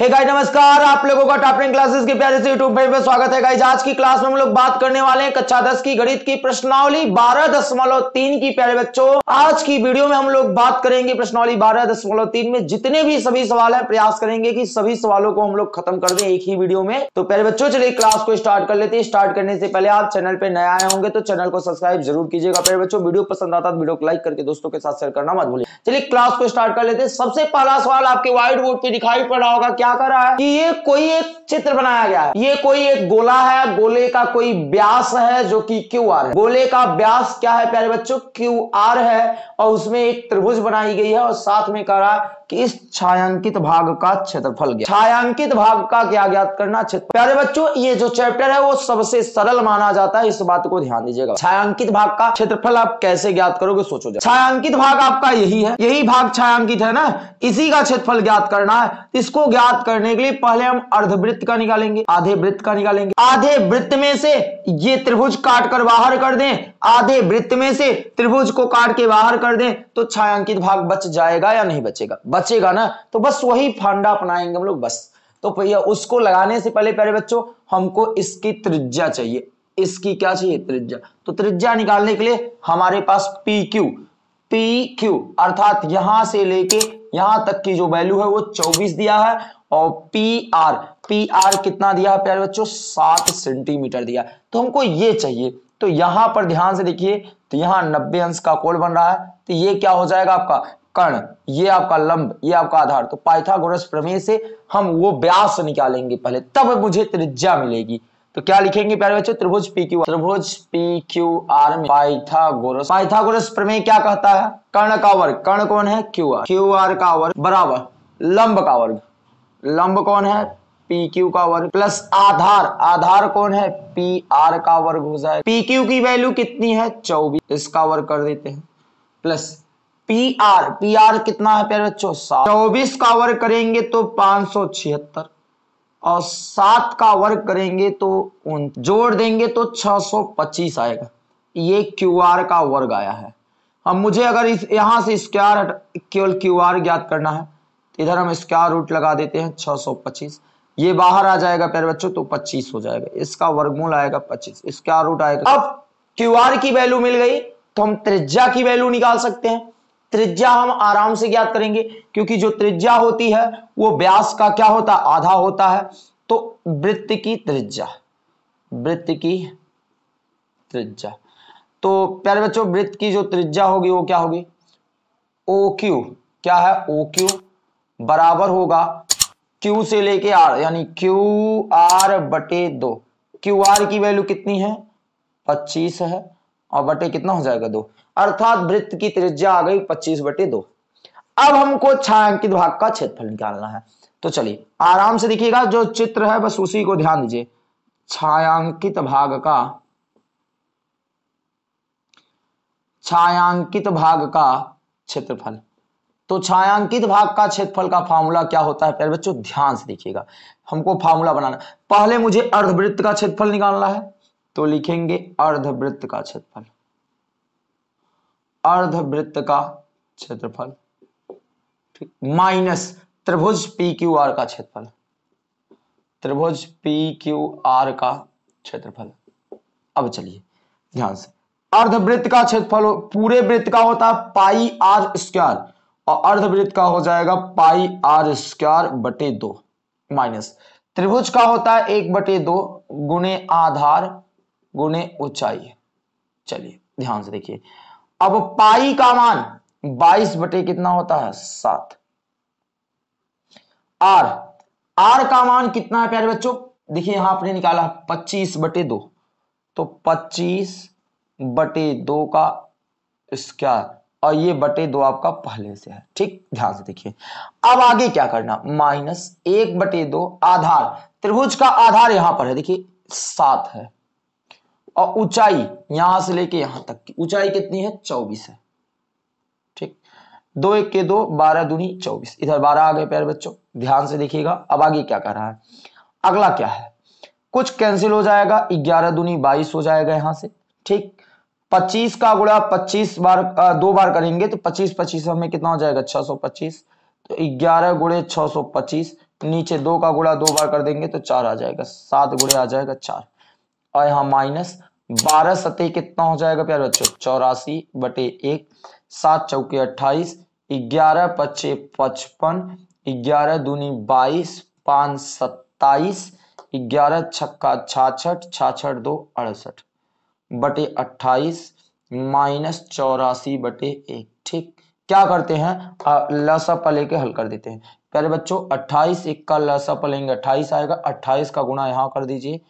hey guys नमस्कार आप लोगों का टॉप टेन क्लासेस के प्यारे से यूट्यूब पेज पर स्वागत है गाइस आज की क्लास में हम लोग बात करने वाले हैं कक्षा दस की गणित की प्रश्नावली बारह दशमलव तीन की प्यारे बच्चों आज की वीडियो में हम लोग बात करेंगे प्रश्नावली बारह दशमलव तीन में जितने भी सभी सवाल है प्रयास करेंगे की सभी सवालों को हम लोग खत्म कर दें एक ही वीडियो में तो प्यारे बच्चों चलिए क्लास को स्टार्ट कर लेते हैं स्टार्ट करने से पहले आप चैनल पर नए आए होंगे तो चैनल को सब्सक्राइब जरूर कीजिएगा प्यारे बच्चों वीडियो पसंद आता है वीडियो तो को लाइक करके दोस्तों के साथ शेयर करना मत भूलिए चलिए क्लास को स्टार्ट कर लेते हैं सबसे पहला सवाल आपके व्हाइट बोर्ड पर दिखाई पड़ रहा होगा क्या क्या कर रहा है कि ये कोई एक चित्र बनाया गया है ये कोई एक गोला है गोले का कोई व्यास है जो कि क्यू आर है गोले का व्यास क्या है प्यारे बच्चों क्यू आर है और उसमें एक त्रिभुज बनाई गई है और साथ में कह रहा है कि इस छायांकित भाग का क्षेत्रफल ज्ञात छायांकित भाग का क्या ज्ञात करना क्षेत्र प्यारे बच्चों ये जो चैप्टर है वो सबसे सरल माना जाता है इस बात को ध्यान दीजिएगा छायांकित भाग का क्षेत्रफल आप कैसे ज्ञात करोगे सोचो छायांकित भाग आपका यही है यही भाग छायांकित है ना इसी का क्षेत्रफल ज्ञात करना है इसको ज्ञात करने के लिए पहले हम अर्धवृत्त का निकालेंगे आधे वृत्त का निकालेंगे आधे वृत्त में से ये त्रिभुज काट कर बाहर कर दें आधे वृत्त में से त्रिभुज को काट के बाहर कर दें तो छायांकित भाग बच जाएगा या नहीं बचेगा बचेगा ना तो बस वही फांडा अपनाएंगे हम लोग बस तो भैया उसको लगाने से पहले प्यारे बच्चों हमको इसकी त्रिज्या चाहिए इसकी क्या चाहिए त्रिज्या तो त्रिज्या निकालने के लिए हमारे पास पी क्यू पी क्यू अर्थात यहां से लेके यहां तक की जो वैल्यू है वो 24 दिया है और पी आर पी आर कितना दिया है प्यारे बच्चों सात सेंटीमीटर दिया तो हमको ये चाहिए तो यहां पर ध्यान से देखिए तो यहां नब्बे अंश का कोण बन रहा है तो ये क्या हो जाएगा आपका कर्ण ये आपका लंब ये आपका आधार तो पाइथागोरस प्रमेय से हम वो व्यास निकालेंगे पहले तब मुझे त्रिज्या मिलेगी तो क्या लिखेंगे प्यारे बच्चों त्रिभुज पी क्यू त्रिभुज पी क्यू आर में पाइथागोरस पाइथागोरस प्रमेय क्या कहता है कर्ण का वर्ग कर्ण कौन है क्यू आर क्यू आर का वर्ग बराबर लंब का वर्ग लंब कौन है पी क्यू का वर्ग प्लस आधार आधार कौन है पी आर का वर्ग हो जाए पी क्यू की वैल्यू कितनी है चौबीस तो इसका वर्ग कर देते हैं plus P R P R कितना है प्यारे बच्चों चौबीस का वर्ग करेंगे तो पांच सौ छिहत्तर और सात का वर्ग करेंगे तो उन जोड़ देंगे तो सौ पच्चीस आएगा ये क्यू आर का वर्ग आया है अब मुझे अगर इस यहाँ से स्क्वायर केवल क्यू आर ज्ञात करना है इधर हम स्क्वायर रूट लगा देते हैं सौ पच्चीस ये बाहर आ जाएगा प्यारे बच्चों तो 25 हो जाएगा इसका वर्गमूल आएगा 25 इसका रूट आएगा अब क्यू आर की वैल्यू मिल गई तो हम त्रिज्या की वैल्यू निकाल सकते हैं त्रिज्या हम आराम से ज्ञात करेंगे क्योंकि जो त्रिज्या होती है वो व्यास का क्या होता है आधा होता है तो वृत्त की त्रिज्या वृत्त की त्रिज्या तो प्यारे बच्चों वृत्त की जो त्रिज्या होगी वो क्या होगी ओ क्यू क्या है ओ क्यू बराबर होगा क्यू से लेके आर यानी क्यू आर बटे दो क्यू आर की वैल्यू कितनी है पच्चीस है और बटे कितना हो जाएगा दो अर्थात वृत्त की त्रिज्या आ गई पच्चीस बटे दो अब हमको छायांकित भाग का क्षेत्रफल निकालना है तो चलिए आराम से देखिएगा जो चित्र है बस उसी को ध्यान दीजिए छायांकित भाग का छायांकित भाग का क्षेत्रफल तो छायांकित भाग का क्षेत्रफल का फार्मूला क्या होता है प्यारे बच्चों ध्यान से देखिएगा हमको फार्मूला बनाना पहले मुझे अर्धवृत्त का क्षेत्रफल निकालना है तो लिखेंगे अर्धवृत्त का क्षेत्रफल अर्धवृत्त का क्षेत्रफल माइनस त्रिभुज पी क्यू आर का क्षेत्रफल त्रिभुज पी क्यू आर का क्षेत्रफल अब चलिए ध्यान से अर्धवृत्त का क्षेत्रफल पूरे वृत्त का होता है पाई आर स्क्वायर और अर्धवृत्त का हो जाएगा पाई आर स्क्वायर बटे दो माइनस त्रिभुज का होता है एक बटे दो गुणे आधार गुणे ऊंचाई चलिए ध्यान से देखिए अब पाई का मान बाईस बटे कितना होता है सात आर आर का मान कितना है प्यारे बच्चों देखिए यहां आपने निकाला पच्चीस बटे दो तो पच्चीस बटे दो का स्क्वायर और ये बटे दो आपका पहले से है ठीक ध्यान से देखिए अब आगे क्या करना माइनस एक बटे दो आधार त्रिभुज का आधार यहां पर है देखिए सात है और ऊंचाई यहां से लेके यहां तक की ऊंचाई कितनी है चौबीस है ठीक दो एक के दो बारह दूनी चौबीस इधर बारह आ गए प्यारे बच्चों ध्यान से देखिएगा अब आगे क्या कर रहा है अगला क्या है कुछ कैंसिल हो जाएगा ग्यारह दूनी बाईस हो जाएगा यहां से ठीक पच्चीस का गुड़ा पच्चीस बार आ, दो बार करेंगे तो पच्चीस पच्चीस हमें कितना हो जाएगा छह सौ पच्चीस तो ग्यारह गुड़े छह सौ पच्चीस नीचे दो का गुड़ा दो बार कर देंगे तो चार आ जाएगा सात गुड़े आ जाएगा चार और यहाँ माइनस बारह सतह कितना हो जाएगा प्यारे बच्चों चौरासी बटे एक सात चौके अट्ठाईस ग्यारह पच्चे पचपन ग्यारह दूनी बाईस पांच सत्ताईस ग्यारह छक्का छाछठ छाछठ दो अड़सठ बटे अट्ठाईस माइनस चौरासी बटे एक ठीक क्या करते हैं लसा पले के हल कर देते हैं पहले बच्चों अट्ठाईस एक का लसा पलेंगे अट्ठाईस आएगा अट्ठाईस का गुणा यहाँ कर दीजिए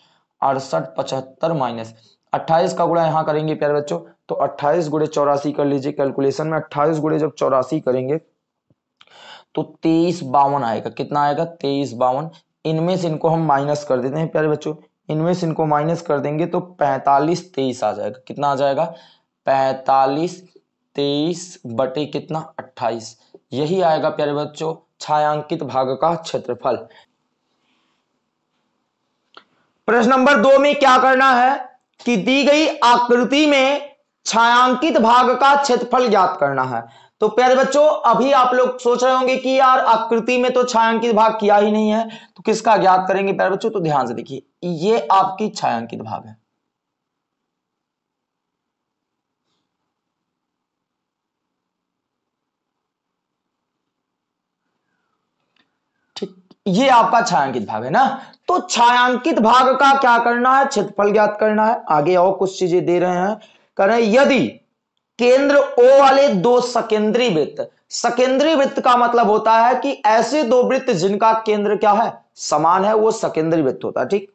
अड़सठ पचहत्तर माइनस अट्ठाईस का गुणा यहाँ करेंगे प्यारे बच्चों तो अट्ठाईस गुड़े चौरासी कर लीजिए कैलकुलेशन में अट्ठाईस गुड़े जब चौरासी करेंगे तो तेईस बावन आएगा कितना आएगा तेईस बावन इनमें से इनको हम माइनस कर देते हैं प्यारे बच्चों इनमें से इनको माइनस कर देंगे तो पैंतालीस तेईस आ जाएगा कितना आ जाएगा पैंतालीस तेईस बटे कितना अट्ठाईस यही आएगा प्यारे बच्चों छायांकित भाग का क्षेत्रफल प्रश्न नंबर दो में क्या करना है कि दी गई आकृति में छायांकित भाग का क्षेत्रफल ज्ञात करना है तो प्यारे बच्चों अभी आप लोग सोच रहे होंगे कि यार आकृति में तो छायांकित भाग किया ही नहीं है तो किसका ज्ञात करेंगे प्यारे बच्चों तो ध्यान से देखिए ये आपकी छायांकित भाग है ठीक ये आपका छायांकित भाग है ना तो छायांकित भाग का क्या करना है क्षेत्रफल ज्ञात करना है आगे और कुछ चीजें दे रहे हैं करें यदि केंद्र ओ वाले दो सकेंद्री वृत्त सकेंद्री वृत्त का मतलब होता है कि ऐसे दो वृत्त जिनका केंद्र क्या है समान है वो सकेंद्री वृत्त होता है ठीक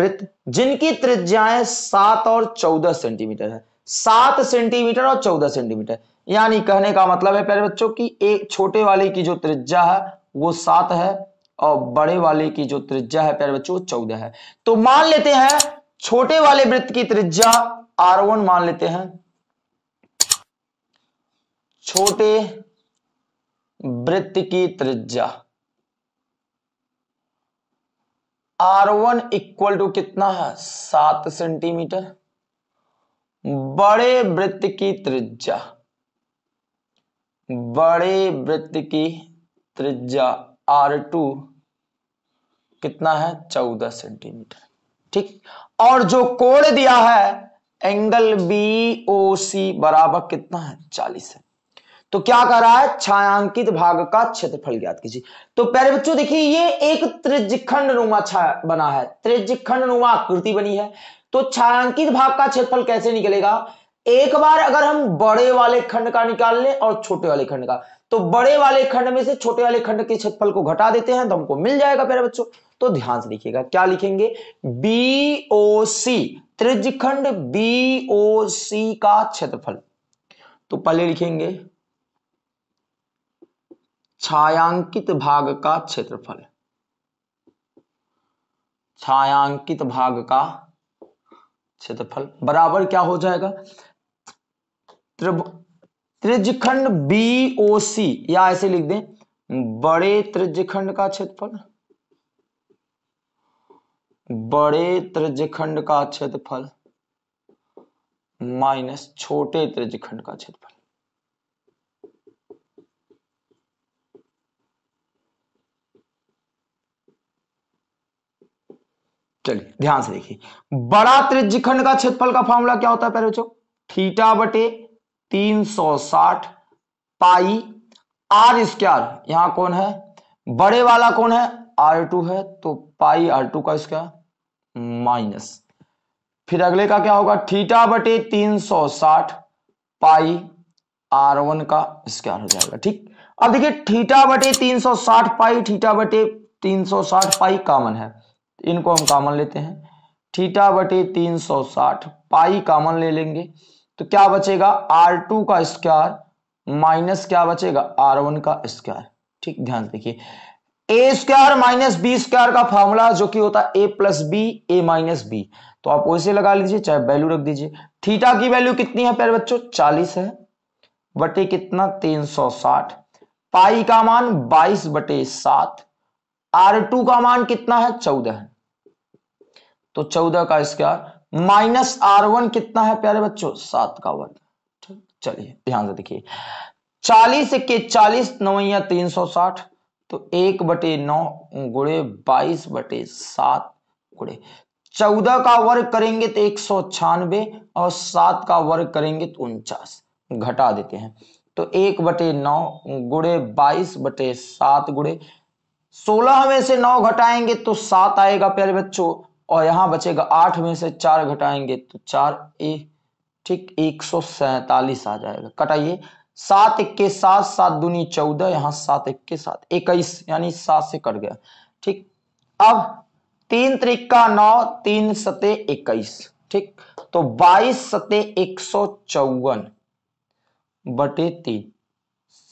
वृत्त जिनकी त्रिज्याएं सात और चौदह सेंटीमीटर है सात सेंटीमीटर और चौदह सेंटीमीटर यानी कहने का मतलब है प्यारे बच्चों की एक छोटे वाले की जो त्रिज्या है वो सात है और बड़े वाले की जो त्रिज्या है प्यारे बच्चों चौदह है तो मान लेते हैं छोटे वाले वृत्त की त्रिज्या आर वन मान लेते हैं छोटे वृत्त की त्रिज्या आर वन इक्वल टू कितना है सात सेंटीमीटर बड़े वृत्त की त्रिज्या बड़े वृत्त की त्रिज्या आर टू कितना है चौदह सेंटीमीटर ठीक और जो कोण दिया है एंगल बी ओ सी बराबर कितना है चालीस सेंटीमीटर तो क्या कर रहा है छायांकित भाग का क्षेत्रफल ज्ञात कीजिए तो पहले बच्चों देखिए ये एक त्रिज्यखंड नुमा बना है त्रिज्यखंड नुमा आकृति बनी है तो छायांकित भाग का क्षेत्रफल कैसे निकलेगा एक बार अगर हम बड़े वाले खंड का निकाल लें और छोटे वाले खंड का तो बड़े वाले खंड में से छोटे वाले खंड के क्षेत्रफल को घटा देते हैं तो हमको मिल जाएगा प्यारे बच्चों तो ध्यान से लिखिएगा क्या लिखेंगे बी ओ सी त्रिज्यखंड बी ओ सी का क्षेत्रफल तो पहले लिखेंगे छायांकित भाग का क्षेत्रफल छायांकित भाग का क्षेत्रफल बराबर क्या हो जाएगा ओ बीओसी या ऐसे लिख दें बड़े त्रिज्यखंड का क्षेत्रफल बड़े त्रिज्यखंड का क्षेत्रफल माइनस छोटे त्रिजखंड का क्षेत्रफल चलिए ध्यान से देखिए बड़ा त्रिज्यखंड का क्षेत्रफल का फॉर्मूला क्या होता है पहले थीटा बटे 360 पाई आर स्क्वायर यहां कौन है बड़े वाला कौन है आर टू है तो पाई आर टू का स्क्वायर माइनस फिर अगले का क्या होगा थीटा बटे 360 पाई आर वन का स्क्वायर हो जाएगा ठीक अब देखिए थीटा बटे 360 पाई थीटा बटे 360 पाई कॉमन है तो इनको हम कॉमन लेते हैं थीटा बटे तीन सौ साठ पाई कॉमन ले लेंगे तो क्या बचेगा आर टू का स्क्वायर माइनस क्या बचेगा आर वन का स्क्वायर ठीक ध्यान देखिए A square minus B square का फॉर्मूला जो कि होता है A plus B A minus B तो आप वैसे लगा लीजिए चाहे वैल्यू रख दीजिए थीटा की वैल्यू कितनी है प्यारे बच्चों चालीस है बटे कितना तीन सौ साठ पाई का मान बाईस बटे सात आर टू का मान कितना है चौदह तो चौदह का स्क्वायर माइनस आर वन कितना है प्यारे बच्चों सात का वर्ग चलिए ध्यान से देखिए चालीस के चालीस नवैया तीन सौ साठ तो एक बटे नौ गुड़े बाईस बटे सात गुड़े चौदह का वर्ग करेंगे तो एक सौ छानबे और सात का वर्ग करेंगे तो उनचास घटा देते हैं तो एक बटे नौ गुड़े बाईस बटे सात गुड़े सोलह में से नौ घटाएंगे तो सात आएगा प्यारे बच्चों और यहां बचेगा आठ में से चार घटाएंगे तो चार ए ठीक एक सौ सैतालीस आ जाएगा कटाइए सात इक्के सात सात दूनी चौदह यहां सात इक्के सात इक्कीस यानी सात से कट गया ठीक अब तीन त्रिक्का नौ तीन सते इक्कीस ठीक तो बाईस सते एक सौ चौवन बटे तीन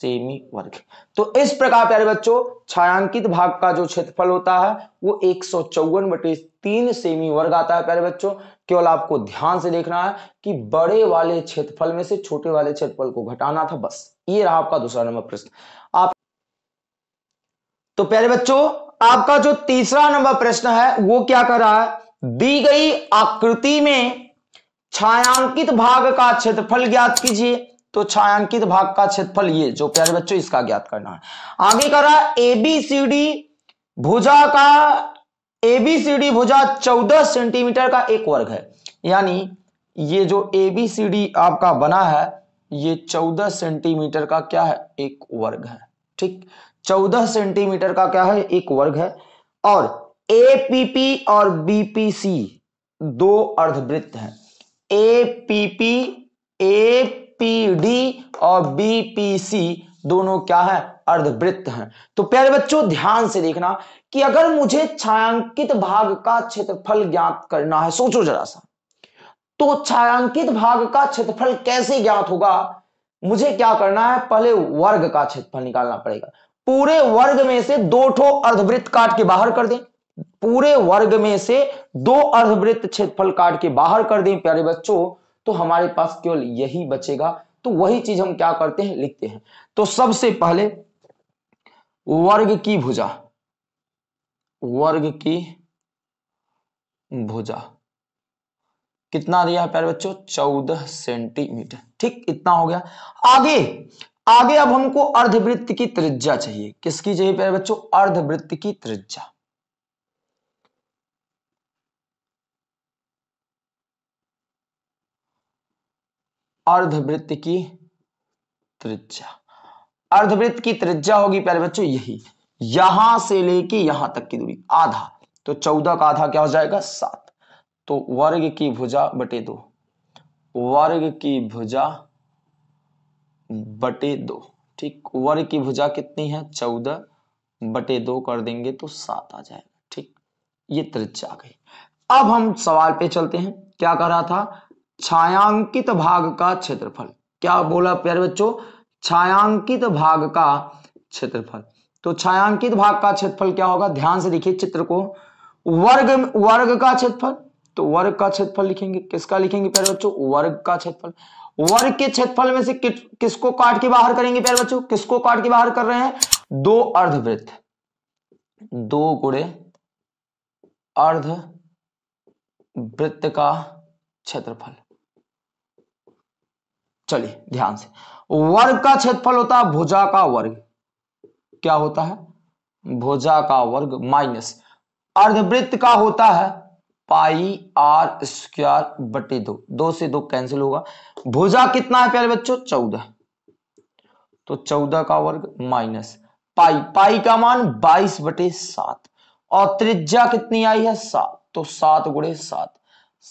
सेमी वर्ग तो इस प्रकार प्यारे बच्चों छायांकित भाग का जो क्षेत्रफल होता है वो एक सौ चौवन बटे तीन सेमी वर्ग आता है प्यारे बच्चों केवल आपको ध्यान से देखना है कि बड़े वाले क्षेत्रफल में से छोटे वाले क्षेत्रफल को घटाना था बस ये रहा आपका दूसरा नंबर प्रश्न आप तो प्यारे बच्चों आपका जो तीसरा नंबर प्रश्न है वो क्या कर रहा है दी गई आकृति में छायांकित भाग का क्षेत्रफल ज्ञात कीजिए तो छायांकित भाग का क्षेत्रफल ये जो प्यारे बच्चों इसका ज्ञात करना है आगे करा एबीसीडी भुजा का एबीसीडी भुजा चौदह सेंटीमीटर का एक वर्ग है यानी ये जो एबीसीडी आपका बना है ये चौदह सेंटीमीटर का क्या है एक वर्ग है ठीक चौदह सेंटीमीटर का क्या है एक वर्ग है और एपीपी और बीपीसी दो अर्धवृत्त हैं एपीपी ए पीडी और बीपीसी दोनों क्या है अर्धवृत्त हैं तो प्यारे बच्चों ध्यान से देखना कि अगर मुझे छायांकित भाग का क्षेत्रफल ज्ञात करना है सोचो जरा सा तो छायांकित भाग का क्षेत्रफल कैसे ज्ञात होगा मुझे क्या करना है पहले वर्ग का क्षेत्रफल निकालना पड़ेगा पूरे वर्ग में से दो ठो अर्धवृत्त काट के बाहर कर दें पूरे वर्ग में से दो अर्धवृत्त क्षेत्रफल काट के बाहर कर दें प्यारे बच्चों तो हमारे पास केवल यही बचेगा तो वही चीज हम क्या करते हैं लिखते हैं तो सबसे पहले वर्ग की भुजा वर्ग की भुजा कितना दिया है प्यारे बच्चों चौदह सेंटीमीटर ठीक इतना हो गया आगे आगे अब हमको अर्धवृत्त की त्रिज्या चाहिए किसकी चाहिए प्यारे बच्चों अर्धवृत्त की त्रिज्या अर्धवृत्त की त्रिज्या अर्धवृत्त की त्रिज्या होगी पहले बच्चों यही यहां से लेके यहां तक की दूरी आधा तो चौदह का आधा क्या हो जाएगा सात तो वर्ग की भुजा बटे दो वर्ग की भुजा बटे दो ठीक वर्ग की भुजा कितनी है चौदह बटे दो कर देंगे तो सात आ जाएगा ठीक ये त्रिज्या आ गई अब हम सवाल पे चलते हैं क्या कह रहा था छायांकित भाग का क्षेत्रफल क्या बोला प्यारे बच्चों छायांकित भाग का क्षेत्रफल तो छायांकित भाग का क्षेत्रफल क्या होगा ध्यान से देखिए चित्र को वर्ग वर्ग का क्षेत्रफल तो वर्ग का क्षेत्रफल लिखेंगे किसका लिखेंगे प्यारे बच्चों वर्ग का क्षेत्रफल वर्ग के क्षेत्रफल में से कि, किसको काट के बाहर करेंगे प्यारे बच्चों किसको काट के बाहर कर रहे हैं दो अर्धवृत्त दो गुड़े अर्ध वृत्त का क्षेत्रफल चलिए ध्यान से वर्ग का क्षेत्रफल होता है भुजा का वर्ग क्या होता है भुजा का वर्ग माइनस अर्धवृत्त का होता है पाई आर स्क्वायर बटे दो दो से दो कैंसिल होगा भुजा कितना है प्यारे बच्चों चौदह तो चौदह का वर्ग माइनस पाई पाई का मान बाईस बटे सात और त्रिज्या कितनी आई है सात तो सात गुड़े सात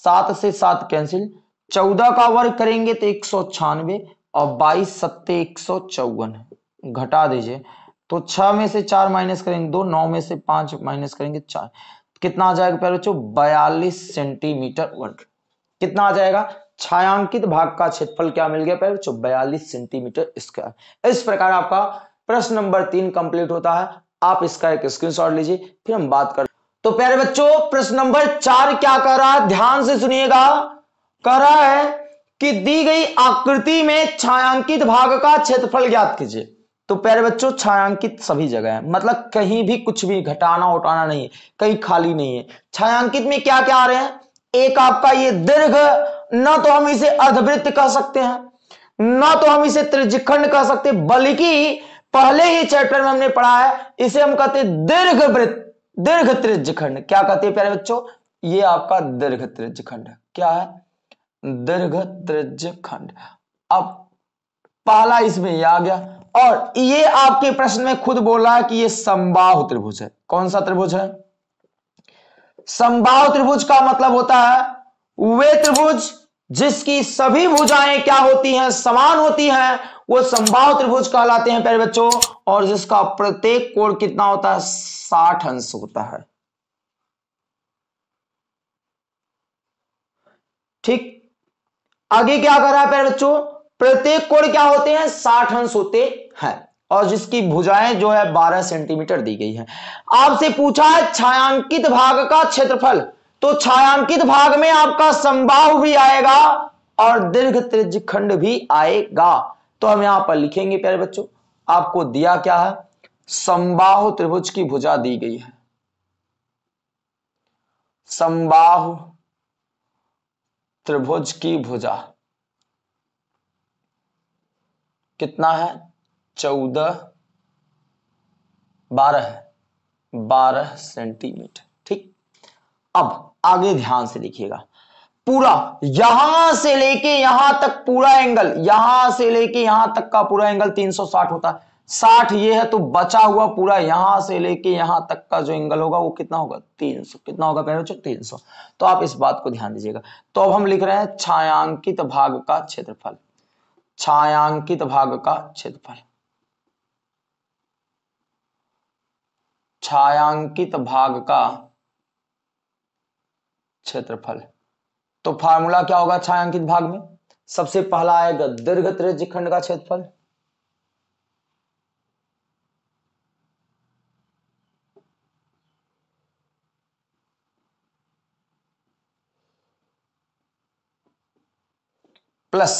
सात से सात कैंसिल चौदह का वर्ग करेंगे तो एक सौ छियानवे और बाईस सत्ते एक सौ चौवन है घटा दीजिए तो छह में से चार माइनस करेंगे दो नौ में से पांच माइनस करेंगे चार कितना आ जाएगा प्यारे बच्चों बयालीस सेंटीमीटर वर्ग कितना आ जाएगा छायांकित भाग का क्षेत्रफल क्या मिल गया प्यारे बच्चों बयालीस सेंटीमीटर स्क्वायर इस प्रकार आपका प्रश्न नंबर तीन कंप्लीट होता है आप इसका एक स्क्रीनशॉट लीजिए फिर हम बात कर तो प्यारे बच्चों प्रश्न नंबर चार क्या कर रहा है ध्यान से सुनिएगा कह रहा है कि दी गई आकृति में छायांकित भाग का क्षेत्रफल ज्ञात कीजिए तो प्यारे बच्चों छायांकित सभी जगह है मतलब कहीं भी कुछ भी घटाना उठाना नहीं है कहीं खाली नहीं है छायांकित में क्या क्या आ रहे हैं एक आपका ये दीर्घ ना तो हम इसे अर्धवृत्त कह सकते हैं ना तो हम इसे त्रिजिखंड कह सकते बल्कि पहले ही चैप्टर में हमने पढ़ा है इसे हम कहते दीर्घ वृत्त दीर्घ त्रिज्यखंड क्या कहते हैं प्यारे बच्चों ये आपका दीर्घ त्रिज्यखंड क्या है दीर्घ त्रिज खंड अब पहला इसमें यह आ गया और ये आपके प्रश्न में खुद बोला है कि ये संबाह त्रिभुज है कौन सा त्रिभुज है संबाह त्रिभुज का मतलब होता है वे त्रिभुज जिसकी सभी भुजाएं क्या होती हैं समान होती हैं वो संभाव त्रिभुज कहलाते हैं प्यारे बच्चों और जिसका प्रत्येक कोण कितना होता है साठ अंश होता है ठीक आगे क्या कर रहा है प्यारे बच्चों प्रत्येक कोण क्या होते हैं साठ अंश होते हैं और जिसकी भुजाएं जो है 12 सेंटीमीटर दी गई है आपसे पूछा है छायांकित भाग का क्षेत्रफल तो छायांकित भाग में आपका संभाव भी आएगा और दीर्घ त्रिज खंड भी आएगा तो हम यहां पर लिखेंगे प्यारे बच्चों आपको दिया क्या है संबाह त्रिभुज की भुजा दी गई है संबाह त्रिभुज की भुजा कितना है चौदह बारह है बारह सेंटीमीटर ठीक अब आगे ध्यान से देखिएगा पूरा यहां से लेके यहां तक पूरा एंगल यहां से लेके यहां तक का पूरा एंगल 360 होता है साठ ये है तो बचा हुआ पूरा यहां से लेके यहां तक का जो एंगल होगा वो कितना होगा तीन सौ कितना होगा पहले तीन सौ तो आप इस बात को ध्यान दीजिएगा तो अब हम लिख रहे हैं छायांकित भाग का क्षेत्रफल छायांकित भाग का क्षेत्रफल छायांकित भाग का क्षेत्रफल तो फार्मूला क्या होगा छायांकित भाग में सबसे पहला आएगा दीर्घ त्रिज्य खंड का क्षेत्रफल प्लस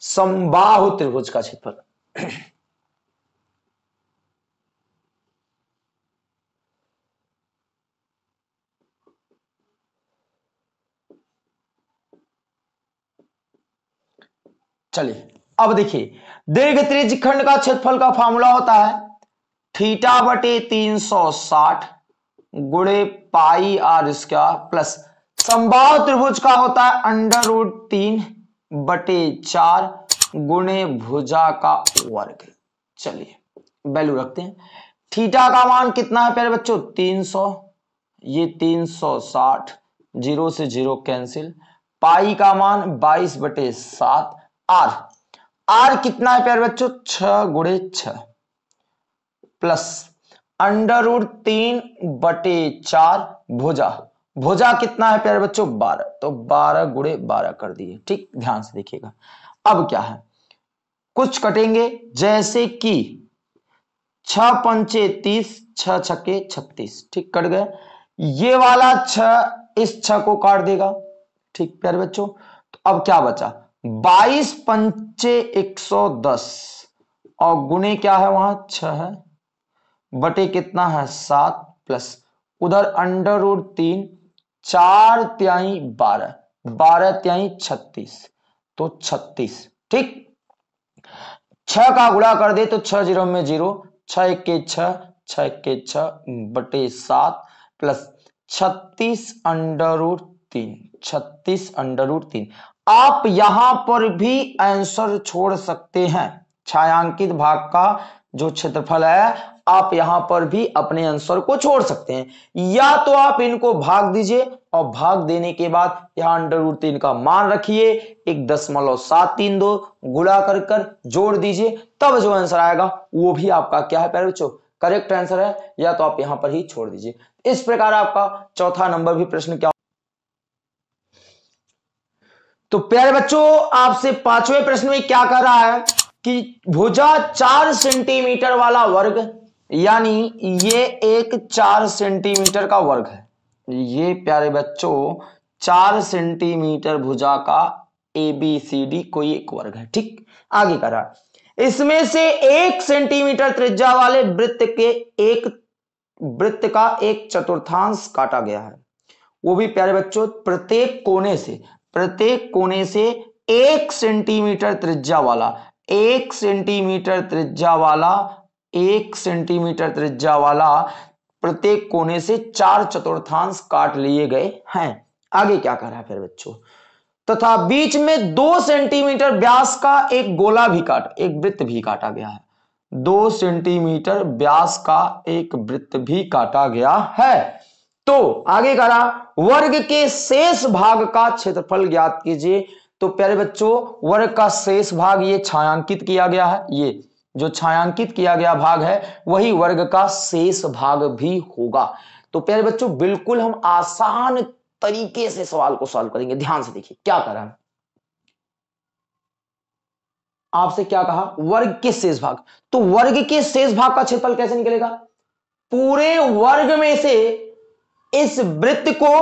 संबाह त्रिभुज का क्षेत्रफल चलिए अब देखिए दीर्घ त्रिज खंड का क्षेत्रफल का फॉर्मूला होता है थीटा बटे तीन सौ साठ गुड़े पाई आर स्क्वायर प्लस संभाव त्रिभुज का होता है अंडर रूट तीन बटे चार गुणे भुजा का वर्ग चलिए वैल्यू रखते हैं थीटा का मान कितना है प्यारे बच्चों 300 ये 360 जीरो से जीरो कैंसिल पाई का मान 22 बटे सात आर आर कितना है प्यारे बच्चों छ गुणे छ प्लस अंडर रूट तीन बटे चार भुजा भुजा कितना है प्यारे बच्चों बारह तो बारह गुड़े बारह कर दिए ठीक ध्यान से देखिएगा अब क्या है कुछ कटेंगे जैसे कि छ पंचे तीस छके छत्तीस ठीक कट गए ये वाला छ इस छ को काट देगा ठीक प्यारे बच्चों तो अब क्या बचा बाईस पंचे एक सौ दस और गुणे क्या है वहां छ है बटे कितना है सात प्लस उधर अंडर रूट तीन चार त्याई बारह बारह त्याई छत्तीस तो छत्तीस ठीक छह का गुणा कर दे तो छह जीरो में जीरो छह एक के छह छह एक के छह बटे सात प्लस छत्तीस अंडर उड तीन छत्तीस अंडर उड तीन आप यहां पर भी आंसर छोड़ सकते हैं छायांकित भाग का जो क्षेत्रफल है आप यहां पर भी अपने आंसर को छोड़ सकते हैं या तो आप इनको भाग दीजिए और भाग देने के बाद यहां अंडर रूट तीन का मान रखिए एक दशमलव सात तीन दो गुड़ा कर कर जोड़ दीजिए तब जो आंसर आएगा वो भी आपका क्या है प्यारे बच्चों करेक्ट आंसर है या तो आप यहां पर ही छोड़ दीजिए इस प्रकार आपका चौथा नंबर भी प्रश्न क्या तो प्यारे बच्चों आपसे पांचवें प्रश्न में क्या कह रहा है कि भुजा चार सेंटीमीटर वाला वर्ग यानी ये एक चार सेंटीमीटर का वर्ग है ये प्यारे बच्चों चार सेंटीमीटर भुजा का ए बी सी डी कोई एक वर्ग है ठीक आगे कर रहा इसमें से एक सेंटीमीटर त्रिज्या वाले वृत्त के एक वृत्त का एक चतुर्थांश काटा गया है वो भी प्यारे बच्चों प्रत्येक कोने से प्रत्येक कोने से एक सेंटीमीटर त्रिज्या वाला एक सेंटीमीटर त्रिज्या वाला एक सेंटीमीटर त्रिज्या वाला प्रत्येक कोने से चार चतुर्थांश काट लिए गए हैं आगे क्या कर रहा है फिर बच्चों तथा बीच में दो सेंटीमीटर व्यास का एक गोला भी काट एक वृत्त भी काटा गया है दो सेंटीमीटर व्यास का एक वृत्त भी काटा गया है तो आगे करा वर्ग के शेष भाग का क्षेत्रफल ज्ञात कीजिए तो प्यारे बच्चों वर्ग का शेष भाग ये छायांकित किया गया है ये जो छायांकित किया गया भाग है वही वर्ग का शेष भाग भी होगा तो प्यारे बच्चों बिल्कुल हम आसान तरीके से सवाल को सॉल्व करेंगे ध्यान से देखिए क्या करा है आपसे क्या कहा वर्ग के शेष भाग तो वर्ग के शेष भाग का क्षेत्रफल कैसे निकलेगा पूरे वर्ग में से इस वृत्त को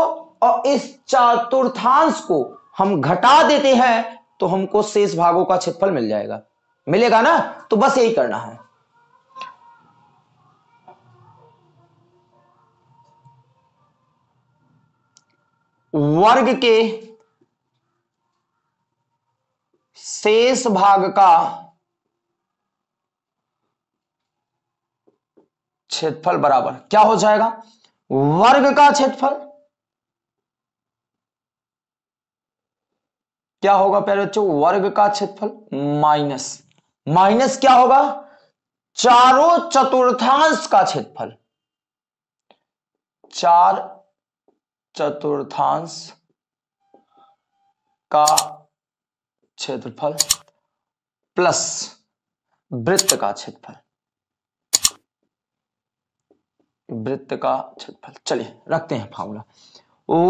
और इस चतुर्थांश को हम घटा देते हैं तो हमको शेष भागों का क्षेत्रफल मिल जाएगा मिलेगा ना तो बस यही करना है वर्ग के शेष भाग का क्षेत्रफल बराबर क्या हो जाएगा वर्ग का क्षेत्रफल क्या होगा प्यारे बच्चों वर्ग का क्षेत्रफल माइनस माइनस क्या होगा चारों चतुर्थांश का क्षेत्रफल चार चतुर्थांश का क्षेत्रफल प्लस वृत्त का क्षेत्रफल वृत्त का क्षेत्रफल चलिए रखते हैं फार्मूला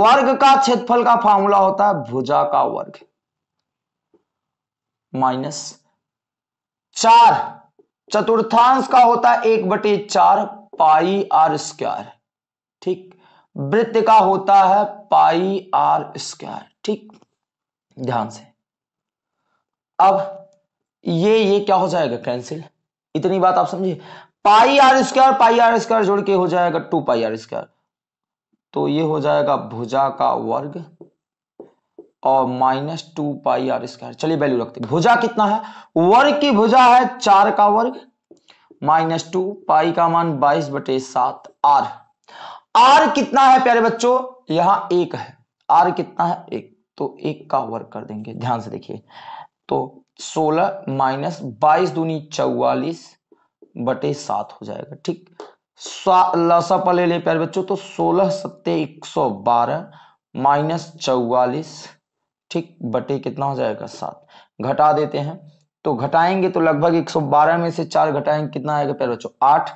वर्ग का क्षेत्रफल का फार्मूला होता है भुजा का वर्ग माइनस चार चतुर्थांश का होता है एक बटे चार पाई आर स्क्वायर ठीक वृत्त का होता है पाई आर स्क्वायर ठीक ध्यान से अब ये ये क्या हो जाएगा कैंसिल इतनी बात आप समझिए pi R square pi R square जोड़ के हो जाएगा टू पाई आर स्क्वायर तो ये हो जाएगा भुजा का वर्ग और minus two pi R square चलिए वैल्यू रखते हैं भुजा कितना है वर्ग की भुजा है चार का वर्ग माइनस टू पाई का मान बाईस बटे सात आर आर कितना है प्यारे बच्चों यहां एक है आर कितना है एक तो एक का वर्ग कर देंगे ध्यान से देखिए तो सोलह माइनस बाईस दूनी चौवालीस बटे सात हो जाएगा ठीक लसा पले ले प्यारे बच्चों तो सोलह सत्ते एक सौ बारह माइनस चौवालीस ठीक बटे कितना हो जाएगा सात घटा देते हैं तो घटाएंगे तो लगभग 112 में से चार घटाएंगे कितना आएगा प्यारे बच्चों आठ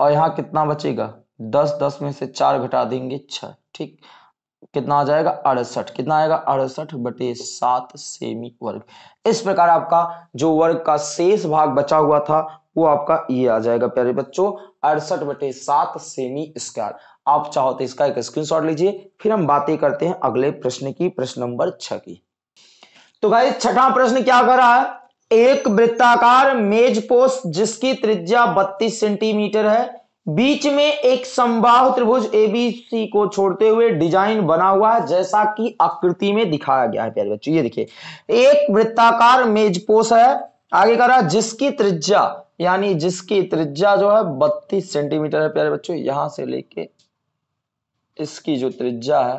और यहाँ कितना बचेगा दस दस में से चार घटा देंगे छः ठीक कितना आ जाएगा अड़सठ कितना आएगा अड़सठ बटे सात सेमी वर्ग इस प्रकार आपका जो वर्ग का शेष भाग बचा हुआ था वो आपका ये आ जाएगा प्यारे बच्चों अड़सठ बटे सात सेमी स्क्वायर आप चाहो तो इसका एक स्क्रीनशॉट लीजिए फिर हम बातें करते हैं अगले प्रश्न की प्रश्न नंबर छह की तो भाई छठा प्रश्न क्या कर रहा है एक वृत्ताकार मेजपोष जिसकी त्रिज्या 32 सेंटीमीटर है बीच में एक संभाव त्रिभुज एबीसी को छोड़ते हुए डिजाइन बना हुआ है जैसा कि आकृति में दिखाया गया है प्यारे बच्चों ये देखिए एक वृत्ताकार मेजपोश है आगे कर रहा है जिसकी त्रिज्या यानी जिसकी त्रिज्या जो है 32 सेंटीमीटर है प्यारे बच्चों यहां से लेके इसकी जो त्रिज्या है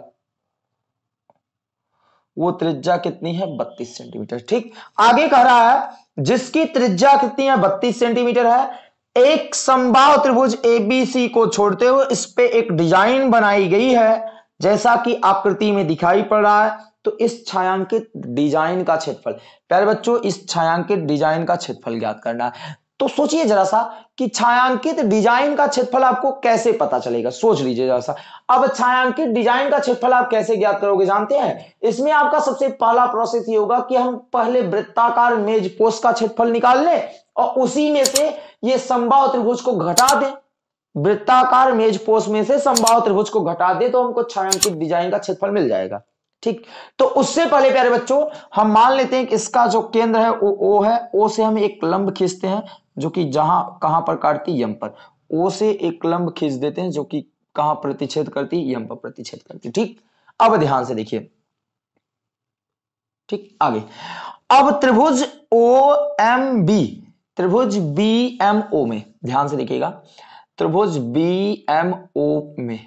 वो त्रिज्या कितनी है बत्तीस सेंटीमीटर ठीक आगे कह रहा है जिसकी त्रिज्या कितनी है बत्तीस सेंटीमीटर है एक संभाव त्रिभुज एबीसी को छोड़ते हुए इस पे एक डिजाइन बनाई गई है जैसा कि आकृति में दिखाई पड़ रहा है तो इस छायांकित डिजाइन का क्षेत्रफल प्यारे बच्चों इस छायांकित डिजाइन का क्षेत्रफल ज्ञात करना है तो सोचिए जरा सा कि छायांकित डिजाइन का क्षेत्रफल आपको कैसे पता चलेगा सोच लीजिए जरा सा अब छायांकित डिजाइन का क्षेत्रफल आप कैसे ज्ञात करोगे जानते हैं इसमें आपका सबसे पहला प्रोसेस ये होगा कि हम पहले वृत्ताकार मेज कोष का क्षेत्रफल निकाल लें और उसी में से ये संभाव त्रिभुज को घटा दें वृत्ताकार मेज पोस्ट में से संभाव त्रिभुज को घटा दे तो हमको छायांकित डिजाइन का क्षेत्रफल मिल जाएगा ठीक तो उससे पहले प्यारे बच्चों हम मान लेते हैं कि इसका जो केंद्र है वो ओ है ओ से हम एक लंब खींचते हैं जो कि जहां कहां पर काटती यम पर ओ से एक लंब खींच देते हैं जो कि कहां प्रतिच्छेद करती यम पर प्रतिच्छेद करती ठीक अब ध्यान से देखिए ठीक आगे अब त्रिभुज ओ एम बी त्रिभुज बी एम ओ में ध्यान से देखिएगा त्रिभुज बी एम ओ में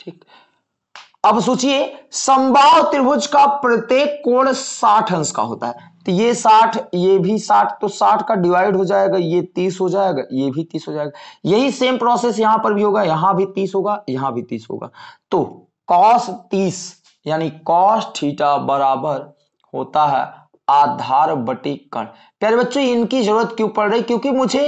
ठीक अब सोचिए संभाव त्रिभुज का प्रत्येक कोण 60 अंश का होता है तो ये साठ ये भी साठ तो साठ का डिवाइड हो जाएगा ये तीस हो जाएगा ये भी तीस हो जाएगा यही सेम प्रोसेस यहां पर भी होगा यहां भी तीस होगा यहां भी तीस होगा तो कॉस तीस यानी कॉस थीटा बराबर होता है आधार बटी कण प्यारे बच्चों इनकी जरूरत क्यों पड़ रही क्योंकि मुझे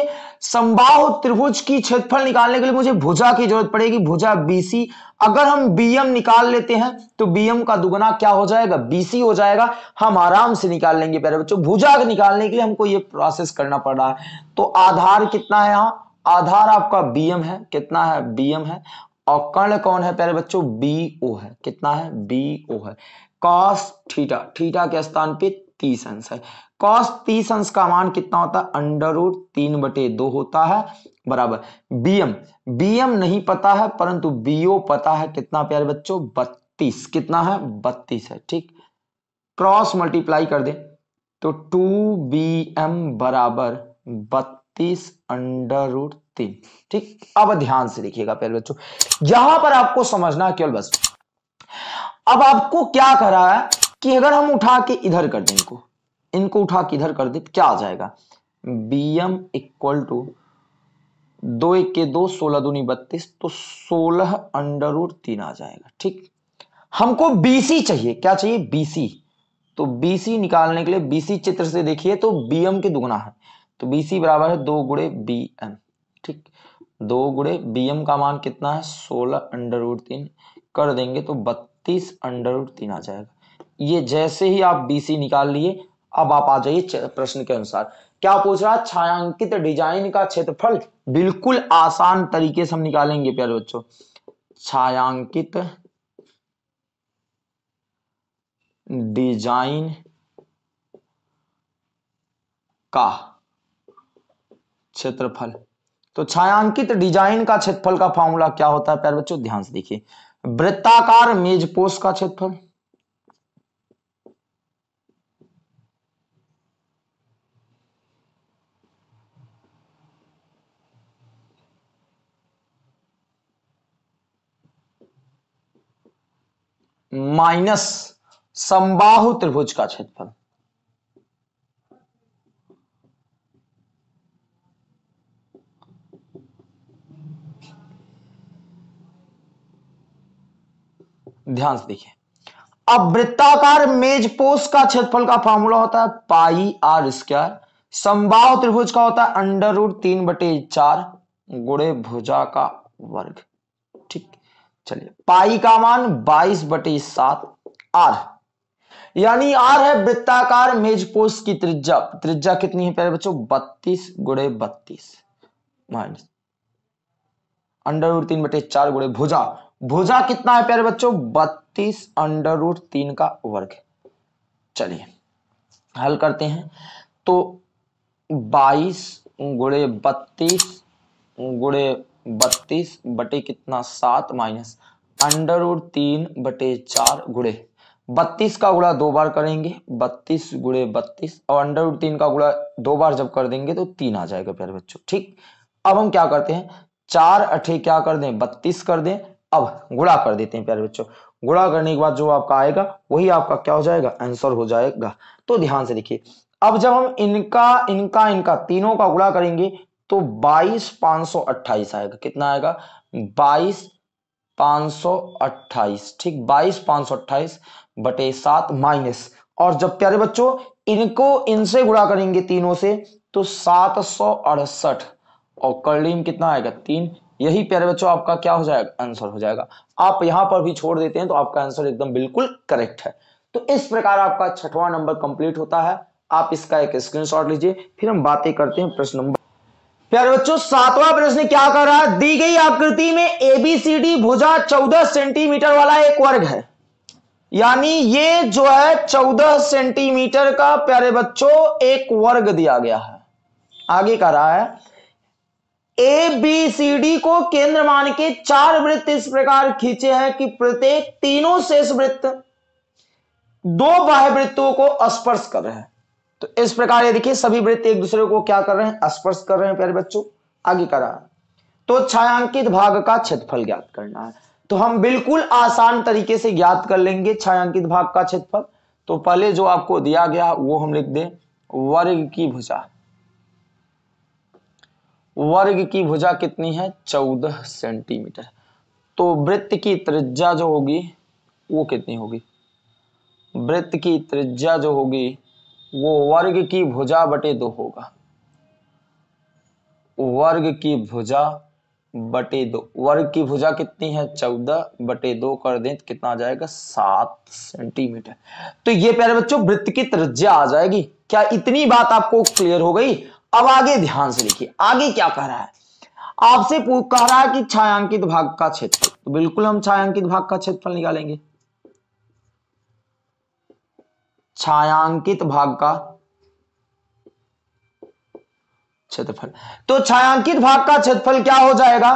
संभाव त्रिभुज की क्षेत्रफल निकालने के लिए मुझे भुजा की जरूरत पड़ेगी भुजा बीसी अगर हम बीएम निकाल लेते हैं तो बीएम का दुगना क्या हो जाएगा बीसी हो जाएगा हम आराम से निकाल लेंगे प्यारे बच्चों भुजा निकालने के लिए हमको ये प्रोसेस करना पड़ रहा है तो आधार कितना है यहाँ आधार आपका बीएम है कितना है बीएम है और कर्ण कौन है प्यारे बच्चों बी ओ है कितना है बी ओ है कॉस थीटा थीटा के स्थान पे तीस अंश है कॉस तीस अंश का मान कितना होता है अंडर रूट तीन बटे दो होता है बराबर बीएम बीएम नहीं पता है परंतु बीओ पता है कितना प्यारे बच्चों बत्तीस कितना है बत्तीस है ठीक क्रॉस मल्टीप्लाई कर दे तो टू बी एम बराबर बत्तीस अंडर रूट तीन ठीक अब ध्यान से देखिएगा प्यारे बच्चों यहां पर आपको समझना केवल बस अब आपको क्या करा है कि अगर हम उठा के इधर कर दें इनको इनको उठा के इधर कर दे तो क्या आ जाएगा बी एम इक्वल टू दो एक के दो सोलह दूनी बत्तीस तो सोलह अंडर रूट तीन आ जाएगा ठीक हमको बीसी चाहिए क्या चाहिए बीसी तो बीसी निकालने के लिए बीसी चित्र से देखिए तो बी एम के दुगना है तो बीसी बराबर है दो गुड़े बी एम ठीक दो गुड़े बी एम का मान कितना है सोलह अंडर रूट तीन कर देंगे तो बत्तीस अंडर रूट तीन आ जाएगा ये जैसे ही आप बीसी निकाल लिए अब आप आ जाइए प्रश्न के अनुसार क्या पूछ रहा है छायांकित डिजाइन का क्षेत्रफल बिल्कुल आसान तरीके से हम निकालेंगे प्यारे बच्चों छायांकित डिजाइन का क्षेत्रफल तो छायांकित डिजाइन का क्षेत्रफल का फॉर्मूला क्या होता है प्यारे बच्चों ध्यान से देखिए वृत्ताकार मेजपोष का क्षेत्रफल माइनस संबाहु त्रिभुज का क्षेत्रफल ध्यान से देखिए अब वृत्ताकार मेजपोष का क्षेत्रफल का फॉर्मूला होता है पाई आर स्क्वायर संभाव त्रिभुज का होता है अंडर रूट तीन बटे चार गुड़े भुजा का वर्ग ठीक चलिए पाई का मान बाईस बटे सात आर यानी आर है वृत्ताकार मेजपोष की त्रिज्या त्रिज्या कितनी है प्यारे बच्चों बत्तीस गुड़े बत्तीस माइनस अंडर रूट तीन बटे चार गुड़े भुजा भुजा कितना है प्यारे बच्चों बत्तीस अंडर रूट तीन का वर्ग चलिए हल करते हैं तो बाईस गुड़े बत्तीस गुड़े बत्तीस बटे कितना सात माइनस अंडर उड तीन बटे चार गुड़े बत्तीस का गुड़ा दो बार करेंगे बत्तीस गुड़े बत्तीस और अंडर उड तीन का गुड़ा दो बार जब कर देंगे तो तीन आ जाएगा प्यारे बच्चों ठीक अब हम क्या करते हैं चार अठे क्या कर दें बत्तीस कर दें अब गुड़ा कर देते हैं प्यारे बच्चों गुड़ा करने के बाद जो आपका आएगा वही आपका क्या हो जाएगा आंसर हो जाएगा तो ध्यान से देखिए अब जब हम इनका इनका इनका तीनों का गुड़ा करेंगे तो बाईस पांच सौ अट्ठाईस आएगा कितना आएगा बाईस पांच सौ अट्ठाईस ठीक बाईस पांच सौ अट्ठाईस बटे सात माइनस और जब प्यारे बच्चों इनको इनसे गुणा करेंगे तीनों से तो सात सौ अड़सठ और कर्लीम कितना आएगा तीन यही प्यारे बच्चों आपका क्या हो जाएगा आंसर हो जाएगा आप यहां पर भी छोड़ देते हैं तो आपका आंसर एकदम बिल्कुल करेक्ट है तो इस प्रकार आपका छठवां नंबर कंप्लीट होता है आप इसका एक स्क्रीनशॉट लीजिए फिर हम बातें करते हैं प्रश्न नंबर प्यारे बच्चों सातवां प्रश्न क्या कर रहा है दी गई आकृति में एबीसीडी भुजा चौदह सेंटीमीटर वाला एक वर्ग है यानी ये जो है चौदह सेंटीमीटर का प्यारे बच्चों एक वर्ग दिया गया है आगे कर रहा है ए बी सी डी को केंद्र मान के चार वृत्त इस प्रकार खींचे हैं कि प्रत्येक तीनों शेष वृत्त दो बाह्य वृत्तों को स्पर्श कर रहे हैं तो इस प्रकार ये देखिए सभी वृत्त एक दूसरे को क्या कर रहे हैं स्पर्श कर रहे हैं प्यारे बच्चों आगे कर रहा है तो छायांकित भाग का क्षेत्रफल ज्ञात करना है तो हम बिल्कुल आसान तरीके से ज्ञात कर लेंगे छायांकित भाग का क्षेत्रफल तो पहले जो आपको दिया गया वो हम लिख दें वर्ग की भुजा वर्ग की भुजा कितनी है चौदह सेंटीमीटर तो वृत्त की त्रिज्या जो होगी वो कितनी होगी वृत्त की त्रिज्या जो होगी वो वर्ग की भुजा बटे दो होगा वर्ग की भुजा बटे दो वर्ग की भुजा कितनी है चौदह बटे दो कर दें तो कितना आ जाएगा सात सेंटीमीटर तो ये प्यारे बच्चों वृत्त की त्रिज्या आ जाएगी क्या इतनी बात आपको क्लियर हो गई अब आगे ध्यान से लिखिए आगे क्या कह रहा है आपसे कह रहा है कि छायांकित भाग का क्षेत्र तो बिल्कुल हम छायांकित भाग का क्षेत्रफल निकालेंगे छायांकित भाग का क्षेत्रफल तो छायांकित भाग का क्षेत्रफल क्या हो जाएगा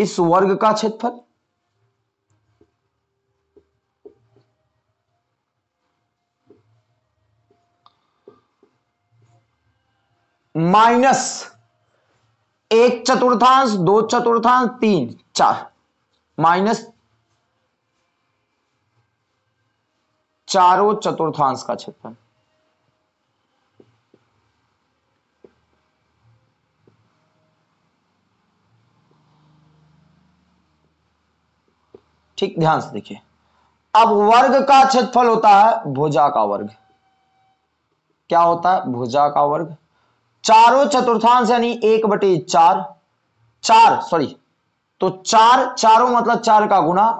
इस वर्ग का क्षेत्रफल माइनस एक चतुर्थांश दो चतुर्थांश तीन चार माइनस चारों चतुर्थांश का क्षेत्रफल ठीक ध्यान से देखिए अब वर्ग का क्षेत्रफल होता है भुजा का वर्ग क्या होता है भुजा का वर्ग चारों चतुर्थांश यानी एक बटे चार चार सॉरी तो चार चारों मतलब चार का गुणा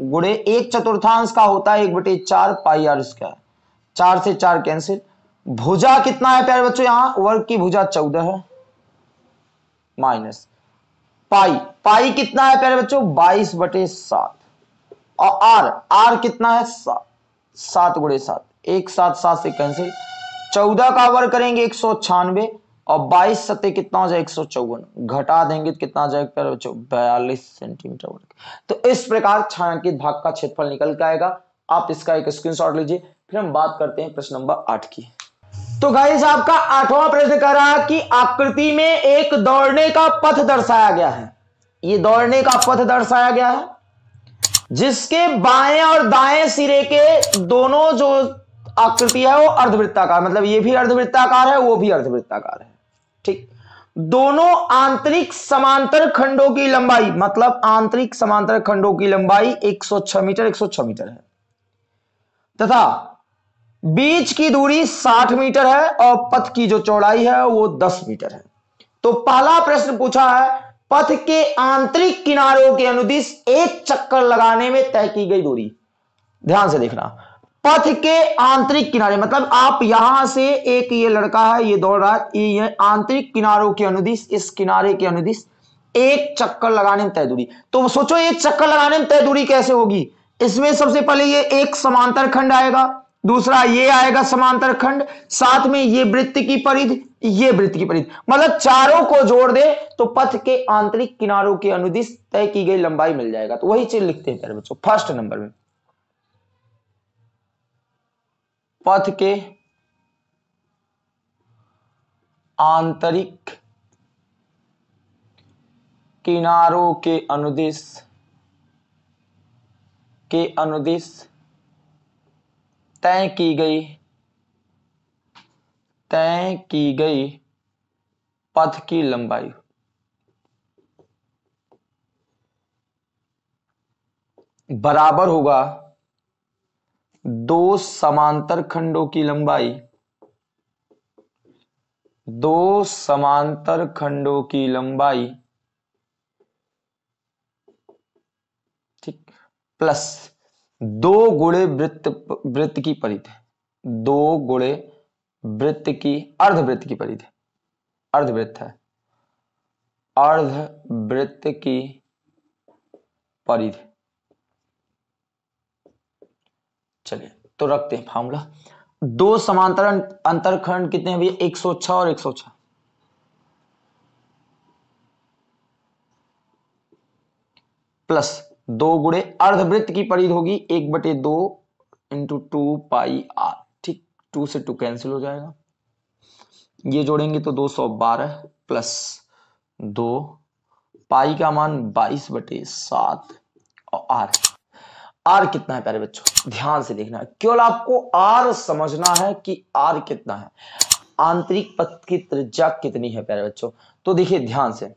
गुड़े एक चतुर्थांश का होता है एक बटे चार पाई आर स्क्वायर चार से चार कैंसिल भुजा कितना है प्यारे बच्चों यहां वर्ग की भुजा चौदह है माइनस पाई पाई कितना है प्यारे बच्चों बाईस बटे सात और आर आर कितना है सात सात गुड़े सात एक सात सात से कैंसिल चौदह का वर्ग करेंगे एक सौ छियानवे और बाईस सतह कितना हो जाए एक सौ चौवन घटा देंगे तो कितना आ बच्चों बयालीस सेंटीमीटर वर्ग तो इस प्रकार छायांकित भाग का क्षेत्रफल निकल के आएगा आप इसका एक स्क्रीनशॉट लीजिए फिर हम बात करते हैं प्रश्न नंबर आठ की तो गाइस आपका आठवां प्रश्न कह रहा है कि आकृति में एक दौड़ने का पथ दर्शाया गया है ये दौड़ने का पथ दर्शाया गया है जिसके बाएं और दाएं सिरे के दोनों जो आकृति है वो अर्धवृत्ताकार मतलब ये भी अर्धवृत्ताकार है वो भी अर्धवृत्ताकार है ठीक दोनों आंतरिक समांतर खंडों की लंबाई मतलब आंतरिक समांतर खंडों की लंबाई 106 मीटर 106 मीटर है तथा बीच की दूरी 60 मीटर है और पथ की जो चौड़ाई है वो 10 मीटर है तो पहला प्रश्न पूछा है पथ के आंतरिक किनारों के अनुदिश एक चक्कर लगाने में तय की गई दूरी ध्यान से देखना पथ के आंतरिक किनारे मतलब आप यहां से एक ये लड़का है ये दौड़ रहा है ये आंतरिक किनारों के अनुदिश इस किनारे के अनुदिश एक चक्कर लगाने में तय दूरी तो सोचो एक चक्कर लगाने में तय दूरी कैसे होगी इसमें सबसे पहले ये एक समांतर खंड आएगा दूसरा ये आएगा समांतर खंड साथ में ये वृत्त की परिध ये वृत्त की परिध मतलब चारों को जोड़ दे तो पथ के आंतरिक किनारों के अनुदिश तय की गई लंबाई मिल जाएगा तो वही चीज लिखते हैं बच्चों फर्स्ट नंबर में पथ के आंतरिक किनारों के अनुदेश के अनुदेश तय की गई तय की गई पथ की लंबाई बराबर होगा दो समांतर खंडों की लंबाई दो समांतर खंडों की लंबाई ठीक प्लस दो गुणे वृत्त वृत्त की परिधि दो गुणे वृत्त की अर्धवृत्त की परिधि अर्धवृत्त है अर्धवृत्त की परिधि चलिए तो रखते हैं फार्मूला दो समांतर अं-, अंतरखंड कितने हैं भैया एक सौ छ और एक सौ छ प्लस दो गुड़े अर्धवृत्त की परिध होगी एक बटे दो इंटू टू पाई आर ठीक टू से टू कैंसिल हो जाएगा ये जोड़ेंगे तो दो सौ बारह प्लस दो पाई का मान बाईस बटे सात और आर आर कितना है प्यारे बच्चों ध्यान से देखना है केवल आपको आर समझना है कि आर कितना है आंतरिक पथ की त्रिज्या कितनी है प्यारे बच्चों तो देखिए ध्यान से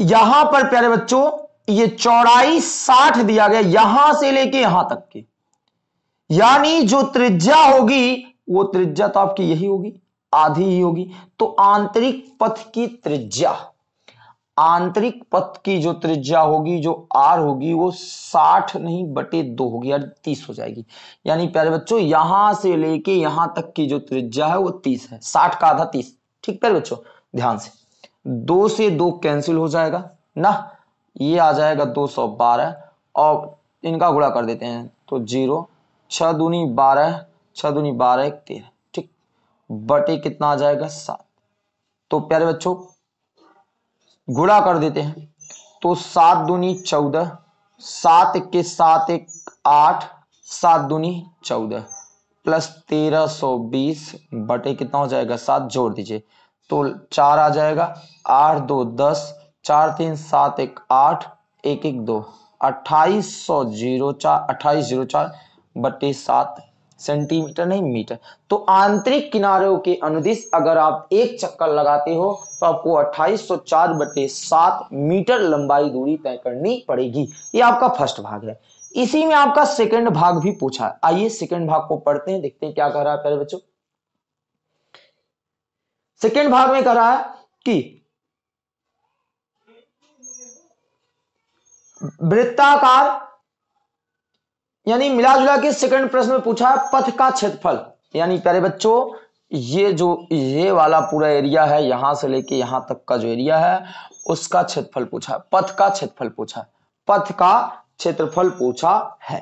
यहां पर प्यारे बच्चों ये चौड़ाई 60 दिया गया यहां से लेके यहां तक की यानी जो त्रिज्या होगी वो त्रिज्या तो आपकी यही होगी आधी ही होगी तो आंतरिक पथ की त्रिज्या आंतरिक पथ की जो त्रिज्या होगी जो आर होगी वो साठ नहीं बटे दो होगी यार तीस हो जाएगी यानी प्यारे बच्चों यहां से लेके यहां तक की जो त्रिज्या है वो तीस है साठ का आधा तीस ठीक प्यारे बच्चों ध्यान से दो से दो कैंसिल हो जाएगा ना ये आ जाएगा दो सौ बारह और इनका गुड़ा कर देते हैं तो जीरो छह दूनी बारह छह दूनी बारह एक तेरह ठीक बटे कितना आ जाएगा सात तो प्यारे बच्चों गुणा कर देते हैं तो सात दूनी चौदह सात के साथ एक आठ सात दूनी चौदह प्लस तेरह सौ बीस बटे कितना हो जाएगा सात जोड़ दीजिए तो चार आ जाएगा आठ दो दस चार तीन सात एक आठ एक एक दो अट्ठाईस सौ जीरो चार अट्ठाईस जीरो चार बटे सात सेंटीमीटर नहीं मीटर तो आंतरिक किनारों के अनुदिश अगर आप एक चक्कर लगाते हो तो आपको 2804 बटे 7 मीटर लंबाई दूरी तय करनी पड़ेगी ये आपका फर्स्ट भाग है इसी में आपका सेकंड भाग भी पूछा आइए सेकंड भाग को पढ़ते हैं देखते हैं क्या कह रहा है प्यारे बच्चों सेकेंड भाग में कह रहा है कि वृत्ताकार यानी जुला के सेकंड प्रश्न में पूछा है पथ का क्षेत्रफल यानी प्यारे बच्चों ये जो ये वाला पूरा एरिया है यहां से लेके यहां तक का जो एरिया है उसका क्षेत्रफल पूछा है पथ का क्षेत्रफल पूछा है पथ का क्षेत्रफल पूछा है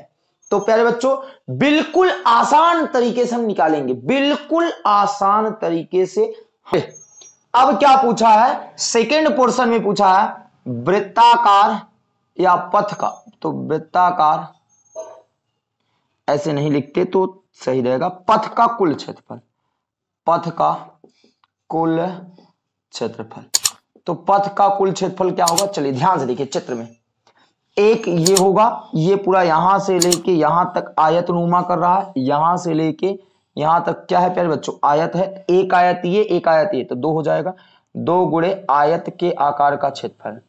तो प्यारे बच्चों बिल्कुल आसान तरीके से हम निकालेंगे बिल्कुल आसान तरीके से अब क्या पूछा है सेकेंड पोर्शन में पूछा है वृत्ताकार या पथ का तो वृत्ताकार ऐसे नहीं लिखते तो सही रहेगा पथ का कुल क्षेत्रफल पथ का कुल क्षेत्रफल तो पथ का कुल क्षेत्रफल क्या होगा चलिए ध्यान से देखिए चित्र में एक ये होगा ये पूरा यहां से लेके यहां तक आयत नुमा कर रहा है यहां से लेके यहां तक क्या है प्यारे बच्चों आयत है एक आयत ये एक आयत ये तो दो हो जाएगा दो गुड़े आयत के आकार का क्षेत्रफल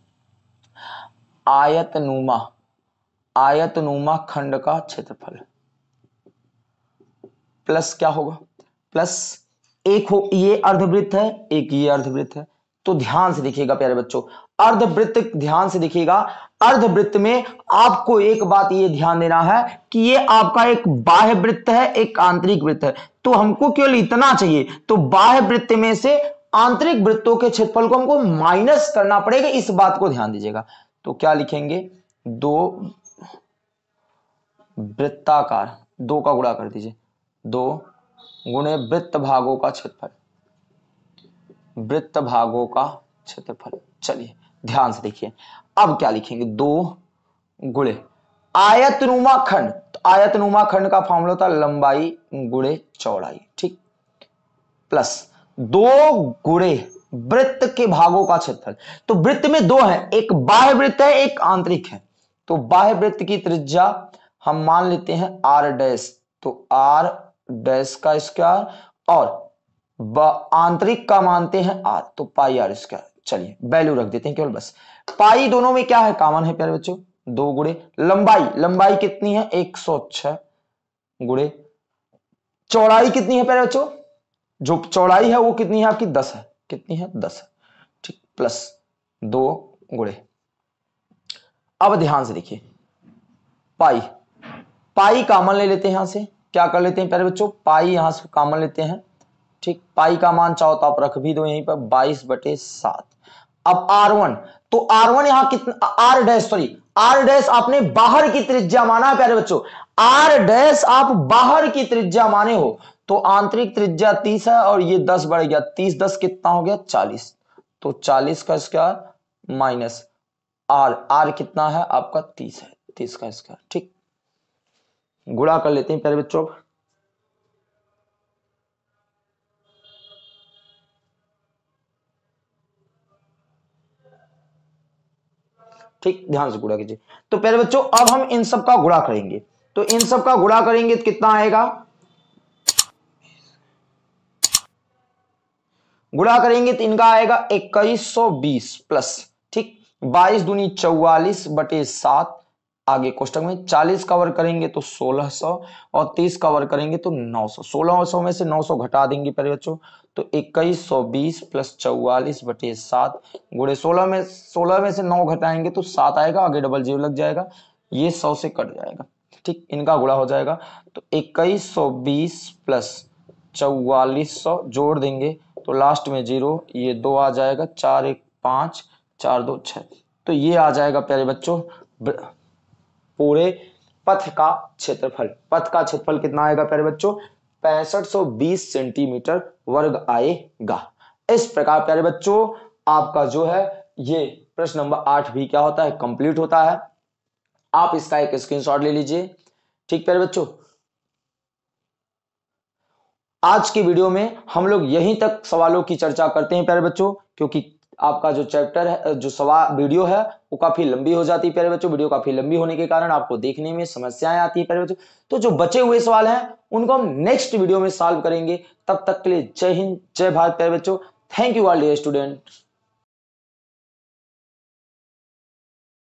आयत नुमा आयत नुमा खंड का क्षेत्रफल प्लस क्या होगा प्लस एक हो ये अर्धवृत्त है एक ये अर्धवृत्त है तो ध्यान से देखिएगा प्यारे बच्चों अर्धवृत्त ध्यान से देखिएगा अर्धवृत्त में आपको एक बात ये ध्यान देना है कि ये आपका एक बाह्य वृत्त है एक आंतरिक वृत्त है तो हमको केवल इतना चाहिए तो बाह्य वृत्त में से आंतरिक वृत्तों के क्षेत्रफल को हमको माइनस करना पड़ेगा इस बात को ध्यान दीजिएगा तो क्या लिखेंगे दो वृत्ताकार दो का गुणा कर दीजिए दो गुणे वृत्त भागों का क्षेत्रफल वृत्त भागों का क्षेत्रफल चलिए ध्यान से देखिए अब क्या लिखेंगे दो गुणे आयतनुमा खंड तो आयतनुमा खंड का फॉर्मूला था लंबाई गुणे चौड़ाई ठीक प्लस दो गुणे वृत्त के भागों का क्षेत्रफल तो वृत्त में दो है एक बाह्य वृत्त है एक आंतरिक है तो बाह्य वृत्त की त्रिज्या हम मान लेते हैं आर डैश तो आर डैश का स्क्वायर और आंतरिक का मानते हैं आर तो पाई आर स्क्वायर चलिए वैल्यू रख देते हैं केवल बस पाई दोनों में क्या है कॉमन है प्यारे बच्चों दो गुड़े लंबाई लंबाई कितनी है एक सौ छह गुड़े चौड़ाई कितनी है प्यारे बच्चों जो चौड़ाई है वो कितनी है आपकी दस है कितनी है दस है ठीक प्लस दो गुड़े अब ध्यान से देखिए पाई पाई कॉमन ले लेते हैं यहां से क्या कर लेते हैं प्यारे बच्चों पाई यहां से कामन लेते हैं ठीक पाई का मान चाहो तो आप रख भी दो यहीं पर बाईस बटे सात अब आर वन तो आर वन यहां कितना R dash sorry R dash आपने बाहर की त्रिज्या माना प्यारे बच्चों आर डैश आप बाहर की त्रिज्या माने हो तो आंतरिक त्रिज्या तीस है और ये दस बढ़ गया तीस दस कितना हो गया चालीस तो चालीस का स्क्वायर माइनस आर आर कितना है आपका तीस है तीस का स्क्वायर ठीक गुड़ा कर लेते हैं प्यारे बच्चों ठीक ध्यान से गुड़ा कीजिए तो प्यारे बच्चों अब हम इन सब का गुड़ा करेंगे तो इन सब का गुड़ा करेंगे तो कितना आएगा गुड़ा करेंगे तो इनका आएगा इक्कीस सौ बीस प्लस ठीक बाईस दूनी चौवालीस बटे सात आगे कोष्टक में 40 कवर करेंगे तो 1600 और 30 कवर करेंगे तो 900 1600 में से 900 घटा देंगे पहले बच्चों तो इक्कीस सौ बीस प्लस चौवालीस बटे सात गुड़े सोलह में सोलह में से नौ घटाएंगे तो सात आएगा आगे डबल जीरो लग जाएगा ये सौ से कट जाएगा ठीक इनका गुड़ा हो जाएगा तो इक्कीस सौ बीस प्लस चौवालीस सौ जोड़ देंगे तो लास्ट में जीरो ये दो आ जाएगा चार एक पाँच चार दो छ तो ये आ जाएगा प्यारे बच्चों पूरे पथ का क्षेत्रफल पथ का क्षेत्रफल कितना आएगा प्यारे बच्चों पैंसठ सेंटीमीटर वर्ग आएगा इस प्रकार प्यारे बच्चों आपका जो है ये प्रश्न नंबर आठ भी क्या होता है कंप्लीट होता है आप इसका एक स्क्रीनशॉट ले लीजिए ठीक प्यारे बच्चों आज की वीडियो में हम लोग यहीं तक सवालों की चर्चा करते हैं प्यारे बच्चों क्योंकि आपका जो चैप्टर है जो सवा वीडियो है वो काफी लंबी हो जाती है प्यारे बच्चों वीडियो काफी लंबी होने के कारण आपको देखने में समस्याएं आती है प्यारे बच्चों तो जो बचे हुए सवाल हैं उनको हम नेक्स्ट वीडियो में सॉल्व करेंगे तब तक के लिए जय हिंद जय भारत प्यारे बच्चों thank you all dear student